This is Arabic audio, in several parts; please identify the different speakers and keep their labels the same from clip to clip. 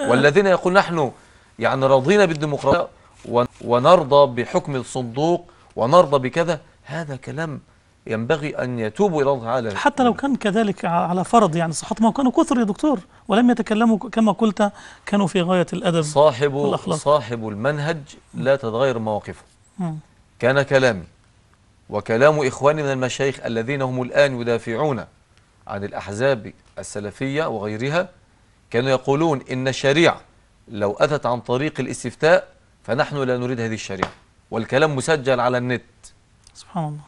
Speaker 1: والذين يقول نحن يعني راضين بالديمقراطية ونرضى بحكم الصندوق ونرضى بكذا هذا كلام ينبغي أن يتوبوا إلى الله تعالى
Speaker 2: حتى لو كان كذلك على فرض يعني صحة ما كانوا كثر يا دكتور ولم يتكلموا كما قلت كانوا في غاية الأدب
Speaker 1: صاحب والأخلاق. صاحب المنهج لا تتغير مواقفه كان كلامي وكلام إخواني من المشايخ الذين هم الآن يدافعون عن الأحزاب السلفية وغيرها كانوا يقولون إن الشريعة لو أتت عن طريق الاستفتاء فنحن لا نريد هذه الشريعة والكلام مسجل على النت سبحان الله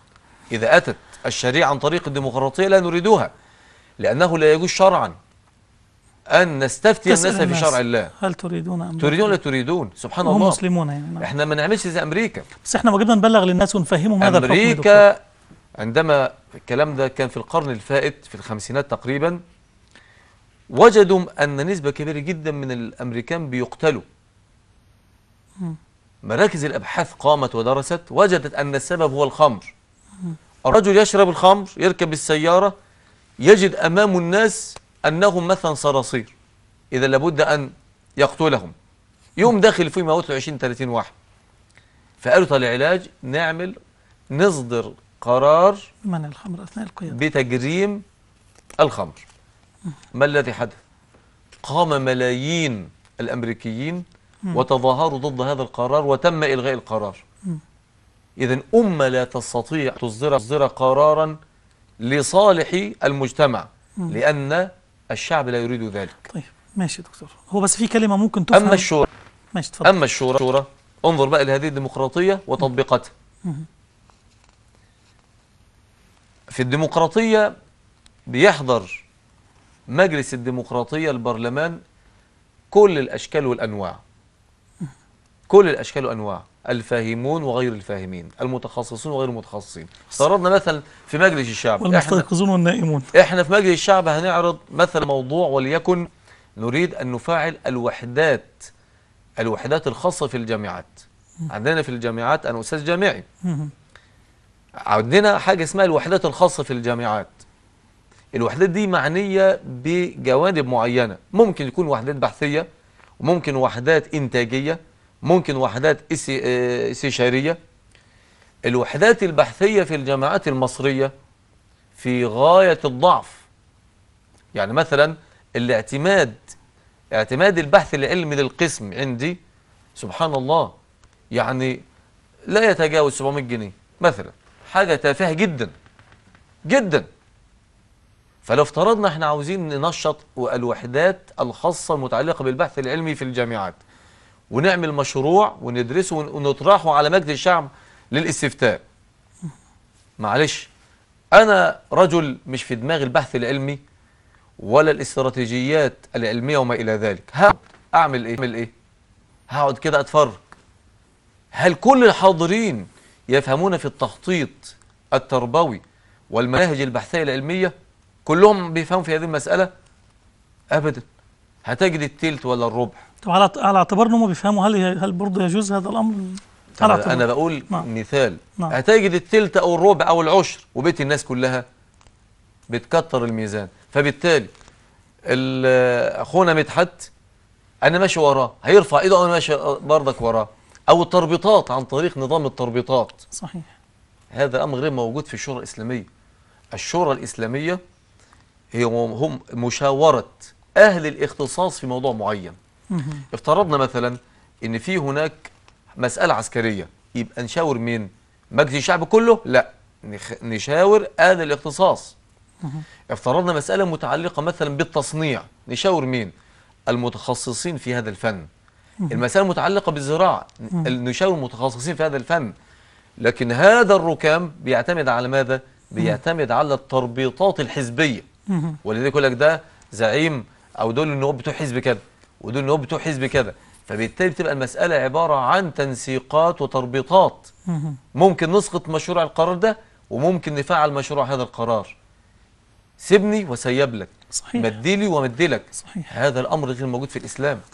Speaker 1: إذا أتت الشريعة عن طريق الديمقراطية لا نريدها لأنه لا يجوز شرعا أن نستفتي الناس, الناس في شرع الله هل تريدون أم تريدون لا تريدون سبحان الله مسلمون يعني نعم. إحنا ما نعملش زي أمريكا
Speaker 2: بس إحنا واجبنا نبلغ للناس ونفهمهم هذا أمريكا
Speaker 1: عندما الكلام ده كان في القرن الفائت في الخمسينات تقريبا وجدوا أن نسبة كبيرة جدا من الأمريكان بيقتلوا مراكز الأبحاث قامت ودرست وجدت أن السبب هو الخمر الرجل يشرب الخمر يركب السيارة يجد أمام الناس أنهم مثلا صراصير إذا لابد أن يقتلهم يوم داخل فيه موت 20 30 واحد فقالوا طال العلاج نعمل نصدر قرار منع الخمر أثناء القيادة بتجريم الخمر ما الذي حدث قام ملايين الأمريكيين وتظاهروا ضد هذا القرار وتم إلغاء القرار إذا أمة لا تستطيع تصدر, تصدر قرارا لصالح المجتمع لأن الشعب لا يريد ذلك
Speaker 2: طيب ماشي دكتور هو بس في كلمة ممكن تفهم أما
Speaker 1: الشورى ماشي تفضل أما الشورى الشورى انظر بقى لهذه الديمقراطية وتطبيقاتها في الديمقراطية بيحضر مجلس الديمقراطية البرلمان كل الأشكال والأنواع كل الأشكال والأنواع الفاهمون وغير الفاهمين المتخصصون وغير المتخصصين استعرضنا مثلا في مجلس الشعب والمستيقظون والنائمون احنا في مجلس الشعب هنعرض مثل موضوع وليكن نريد أن نفاعل الوحدات الوحدات الخاصة في الجامعات عندنا في الجامعات أنا أستاذ جامعي عندنا حاجة اسمها الوحدات الخاصة في الجامعات الوحدات دي معنية بجوانب معينة ممكن يكون وحدات بحثية وممكن وحدات إنتاجية ممكن وحدات آه، استشارية الوحدات البحثية في الجامعات المصرية في غاية الضعف يعني مثلا الاعتماد اعتماد البحث العلمي للقسم عندي سبحان الله يعني لا يتجاوز 700 جنيه مثلا حاجة تافهة جدا جدا فلو افترضنا احنا عاوزين ننشط الوحدات الخاصة المتعلقة بالبحث العلمي في الجامعات ونعمل مشروع وندرسه ونطرحه على مجلس الشعب للاستفتاء معلش أنا رجل مش في دماغ البحث العلمي ولا الاستراتيجيات العلمية وما إلى ذلك هقعد أعمل إيه؟ أعمل إيه؟ هقعد كده أتفرج هل كل الحاضرين يفهمون في التخطيط التربوي والمناهج البحثية العلمية؟ كلهم بيفهموا في هذه المسألة أبدا هتجد التلت ولا الربع
Speaker 2: طب على على اعتبار انهم بيفهموا هل هل برضه يجوز هذا الامر؟
Speaker 1: على اعتبار. انا بقول ما. نعم. مثال نعم. هتجد التلت او الربع او العشر وبيت الناس كلها بتكتر الميزان فبالتالي اخونا مدحت انا ماشي وراه هيرفع ايده انا ماشي برضك وراه او التربيطات عن طريق نظام التربيطات صحيح هذا امر غير موجود في الشورى الاسلاميه الشورى الاسلاميه هم مشاورة أهل الاختصاص في موضوع معين افترضنا مثلا ان في هناك مسألة عسكرية يبقى نشاور مين مجلس الشعب كله لا نشاور أهل الاختصاص افترضنا مسألة متعلقة مثلا بالتصنيع نشاور مين المتخصصين في هذا الفن المسألة المتعلقة بالزراعة نشاور المتخصصين في هذا الفن لكن هذا الركام بيعتمد على ماذا بيعتمد على التربيطات الحزبية ولذلك يقول لك ده زعيم او دول النواب بتوع حزب كذا ودول النواب بتوع حزب كذا فبالتالي بتبقى المسألة عبارة عن تنسيقات وتربيطات ممكن نسقط مشروع القرار ده وممكن نفعل مشروع هذا القرار سيبني وسيب لك صحيح مديلي ومديلك صحيح هذا الأمر غير موجود في الإسلام طيب.